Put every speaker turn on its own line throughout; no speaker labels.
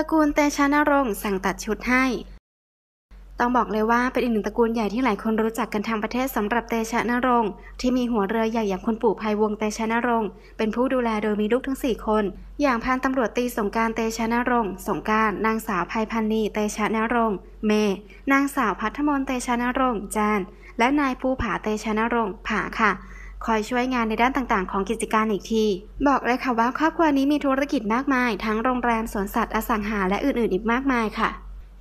ระกูลเตชะนรงสั่งตัดชุดให้ ต้องบอกเลยว่าเป็นอีกหนึ่งตระกูลใหญ่ที่หลายคนรู้จักกันทางประเทศสำหรับเตชะนรงที่มีหัวเรือใหญ่อย่างคุณปู่ภัยวงเตชะนรงเป็นผู้ดูแลโดยมีลูกทั้ง 4 คน อย่างพันตำรวจตีสงการเตชะนรงสงการนางสาวภัยพันนีเตชะนรงเมนางสาวพัฒมนเตชะนรงจานและนายภูผาเตชะนรงผาค่ะคอยช่วยงานในด้านต่างๆของกิจการอีกที บอกเลยค่ะว่าครอบครัวนี้มีธุรกิจมากมาย ทั้งโรงแรม สวนสัตว์อสังหา และอื่นๆ อีกมากมายค่ะ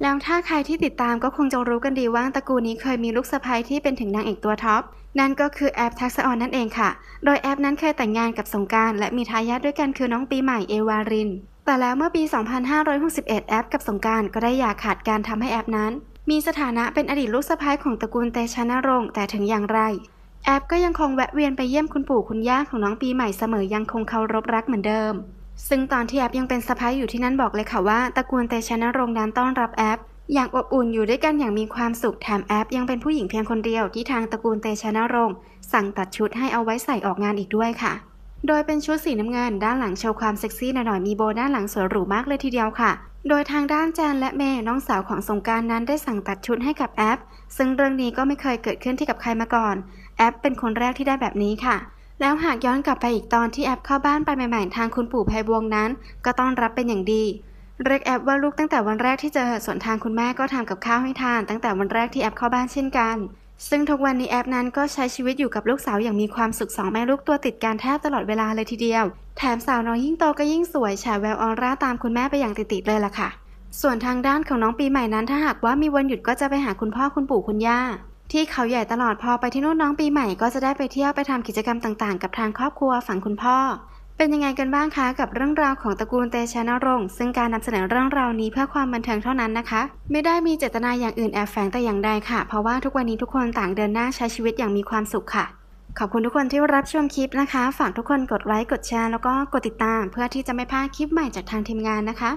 แล้วถ้าใครที่ติดตามก็คงจะรู้กันดีว่าตระกูลนี้เคยมีลูกสะใภ้ที่เป็นถึงนางเอกตัวท็อปนั่นก็คือแอปทักษออนนั่นเองค่ะ โดยแอปนั้นเคยแต่งงานกับสงการและมีทายาทด้วยกันคือน้องปีใหม่เอวาริน แต่แล้วเมื่อปี 2561 แอปกับสงการก็ได้หย่าขาดการทำให้แอปนั้น มีสถานะเป็นอดีตลูกสะใภ้ของตระกูลเตชะนรงค์ แต่ถึงอย่างไรแอปก็ยังคงแวะเวียนไปเยี่ยมคุณปู่คุณย่าของน้องปีใหม่เสมอ ยังคงเคารพรักเหมือนเดิม ซึ่งตอนที่แอปยังเป็นสะพ้ายอยู่ที่นั่นบอกเลยค่ะว่าตระกูลเตชะนรงค์นั้นต้อนรับแอป อย่างอบอุ่นอยู่ด้วยกันอย่างมีความสุขแถมแอปยังเป็นผู้หญิงเพียงคนเดียวที่ทางตระกูลเตชะนรงค์สั่งตัดชุดให้เอาไว้ใส่ออกงานอีกด้วยค่ะ โดยเป็นชุดสีน้ำเงินด้านหลังโชว์ความเซ็กซี่หน่อยๆมีโบด้านหลังสวยหรูมากเลยทีเดียวค่ะโดยทางด้านแจนและเมย์น้องสาวของสงการนั้นได้สั่งตัดชุดให้กับแอป ซึ่งเรื่องนี้ก็ไม่เคยเกิดขึ้นที่กับใครมาก่อน แอปเป็นคนแรกที่ได้แบบนี้ค่ะ แล้วหากย้อนกลับไปอีกตอนที่แอปเข้าบ้านไปใหม่ ๆ ทางคุณปู่ไพบวงนั้น ก็ต้อนรับเป็นอย่างดี เรียกแอปว่าลูกตั้งแต่วันแรกที่เจอส่วนทางคุณแม่ก็ทำกับข้าวให้ทาน ตั้งแต่วันแรกที่แอปเข้าบ้านเช่นกันซึ่งทุกวันนี้แอปนั้นก็ใช้ชีวิตอยู่กับลูกสาวอย่างมีความสุขสองแม่ลูกตัวติดการแทบตลอดเวลาเลยทีเดียว แถมสาวน้อยยิ่งโตก็ยิ่งสวยฉาแววออร่าตามคุณแม่ไปอย่างติดๆเลยล่ะค่ะ ส่วนทางด้านของน้องปีใหม่นั้นถ้าหากว่ามีวันหยุดก็จะไปหาคุณพ่อคุณปู่คุณย่า ที่เขาใหญ่ตลอดพอไปที่นู่นน้องปีใหม่ ก็จะได้ไปเที่ยวไปทำกิจกรรมต่างๆ กับทางครอบครัวฝั่งคุณพ่อเป็นยังไงกันบ้างคะกับเรื่องราวของตระกูลเตชะนรงค์ซึ่งการนำเสนอเรื่องราวนี้เพื่อความบันเทิงเท่านั้นนะคะ ไม่ได้มีเจตนาอย่างอื่นแอบแฝงแต่อย่างใดค่ะ เพราะว่าทุกวันนี้ทุกคนต่างเดินหน้าใช้ชีวิตอย่างมีความสุขค่ะ ขอบคุณทุกคนที่รับชมคลิปนะคะฝากทุกคนกดไลค์กดแชร์ แล้วก็กดติดตามเพื่อที่จะไม่พลาดคลิปใหม่จากทางทีมงานนะคะ